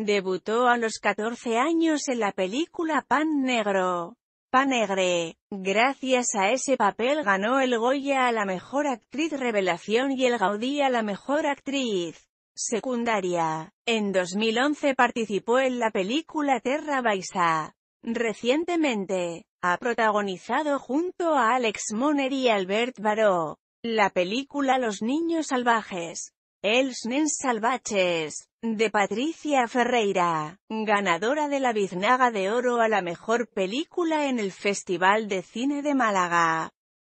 Debutó a los 14 años en la película Pan Negro. Pan Negre, Gracias a ese papel ganó el Goya a la mejor actriz revelación y el Gaudí a la mejor actriz secundaria. En 2011 participó en la película Terra Baixa. Recientemente, ha protagonizado junto a Alex Moner y Albert Baró, la película Los Niños Salvajes. Els salvaches, de Patricia Ferreira, ganadora de la Biznaga de Oro a la Mejor Película en el Festival de Cine de Málaga.